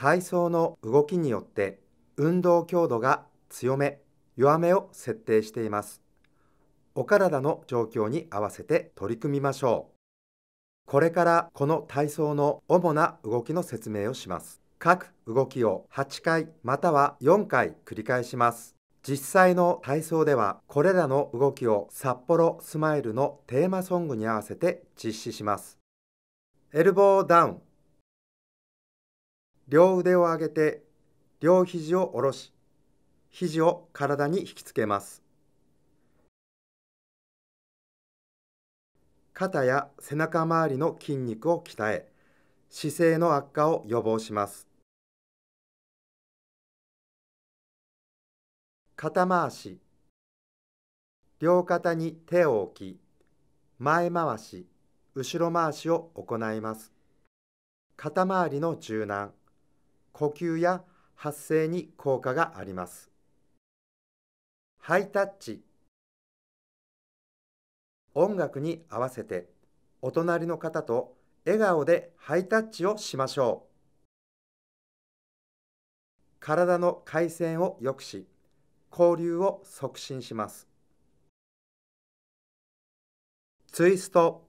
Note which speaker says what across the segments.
Speaker 1: 体操の動きによって運動強度が強め弱めを設定していますお体の状況に合わせて取り組みましょうこれからこの体操の主な動きの説明をします各動きを8回または4回繰り返します実際の体操ではこれらの動きを札幌スマイルのテーマソングに合わせて実施しますエルボーダウン両腕を上げて両肘を下ろし肘を体に引きつけます肩や背中周りの筋肉を鍛え姿勢の悪化を予防します肩回し両肩に手を置き前回し後ろ回しを行います肩周りの柔軟呼吸や発声に効果があります。ハイタッチ音楽に合わせてお隣の方と笑顔でハイタッチをしましょう。体の回線を良くし、交流を促進します。ツイスト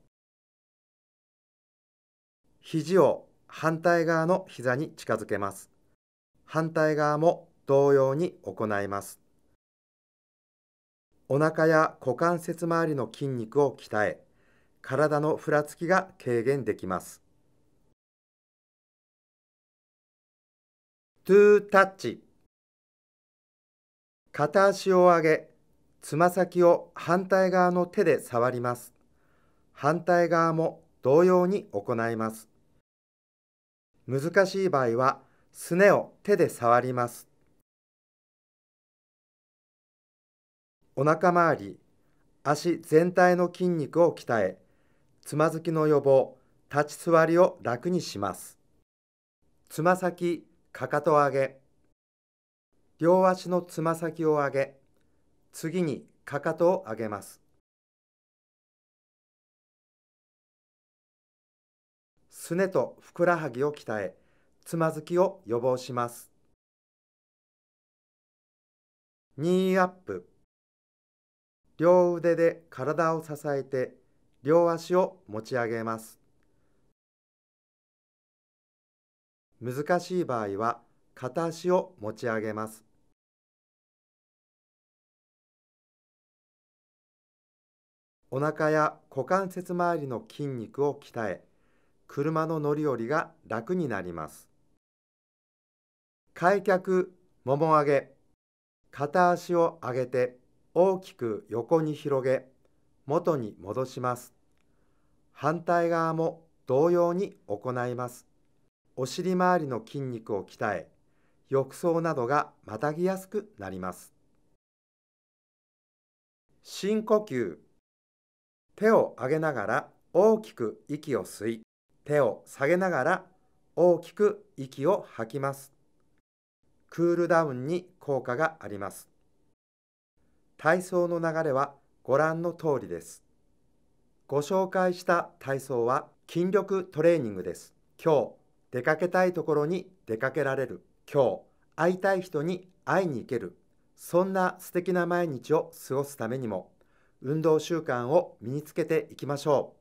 Speaker 1: 肘を反対側の膝に近づけます。反対側も同様に行います。お腹や股関節周りの筋肉を鍛え、体のふらつきが軽減できます。トゥータッチ片足を上げ、つま先を反対側の手で触ります。反対側も同様に行います。難しい場合はすねを手で触りますお腹周り足全体の筋肉を鍛えつまずきの予防立ち座りを楽にしますつま先かかと上げ両足のつま先を上げ次にかかとを上げますすねとふくらはぎを鍛え、つまずきを予防します。ニーアップ両腕で体を支えて、両足を持ち上げます。難しい場合は、片足を持ち上げます。お腹や股関節周りの筋肉を鍛え、車の乗り降りが楽になります。開脚、もも上げ、片足を上げて大きく横に広げ、元に戻します。反対側も同様に行います。お尻周りの筋肉を鍛え、浴槽などがまたぎやすくなります。深呼吸手を上げながら大きく息を吸い手を下げながら大きく息を吐きます。クールダウンに効果があります。体操の流れはご覧の通りです。ご紹介した体操は筋力トレーニングです。今日出かけたいところに出かけられる。今日会いたい人に会いに行ける。そんな素敵な毎日を過ごすためにも運動習慣を身につけていきましょう。